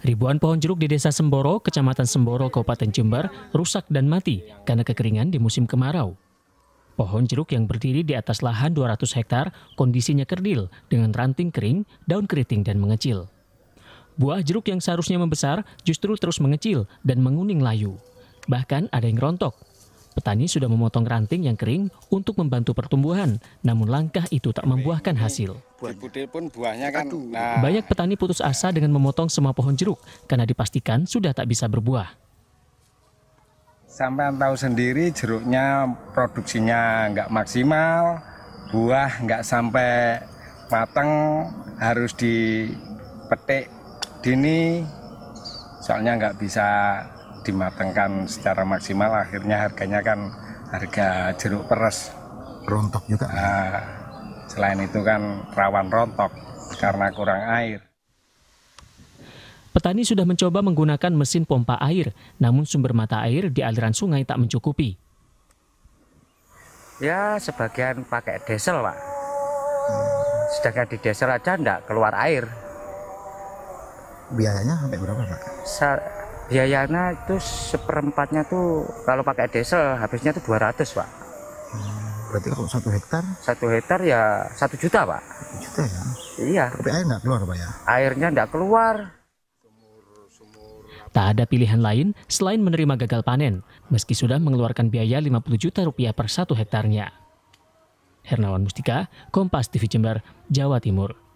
Ribuan pohon jeruk di Desa Semboro, Kecamatan Semboro, Kabupaten Jember, rusak dan mati karena kekeringan di musim kemarau. Pohon jeruk yang berdiri di atas lahan 200 hektar kondisinya kerdil dengan ranting kering, daun keriting dan mengecil. Buah jeruk yang seharusnya membesar justru terus mengecil dan menguning layu. Bahkan ada yang rontok. Petani sudah memotong ranting yang kering untuk membantu pertumbuhan, namun langkah itu tak membuahkan hasil buahnya. pun buahnya kan. Nah. Banyak petani putus asa dengan memotong semua pohon jeruk karena dipastikan sudah tak bisa berbuah. Sampai tahu sendiri jeruknya produksinya nggak maksimal, buah nggak sampai matang harus dipetik dini soalnya nggak bisa dimatangkan secara maksimal akhirnya harganya kan harga jeruk peres rontok juga uh, Selain itu kan rawan rontok karena kurang air. Petani sudah mencoba menggunakan mesin pompa air, namun sumber mata air di aliran sungai tak mencukupi. Ya, sebagian pakai diesel, Pak. Sedangkan di diesel aja enggak keluar air. Biayanya sampai berapa, Pak? Sa biayanya itu seperempatnya tuh kalau pakai diesel habisnya tuh 200, Pak. Hmm. Berarti kalau satu hektar? Satu hektar ya satu juta pak. Satu juta ya? Iya. Tapi air nggak keluar pak ya? Airnya nggak keluar. Tak ada pilihan lain selain menerima gagal panen, meski sudah mengeluarkan biaya 50 juta rupiah per satu hektarnya. Hernawan Mustika, Kompas TV Jember, Jawa Timur.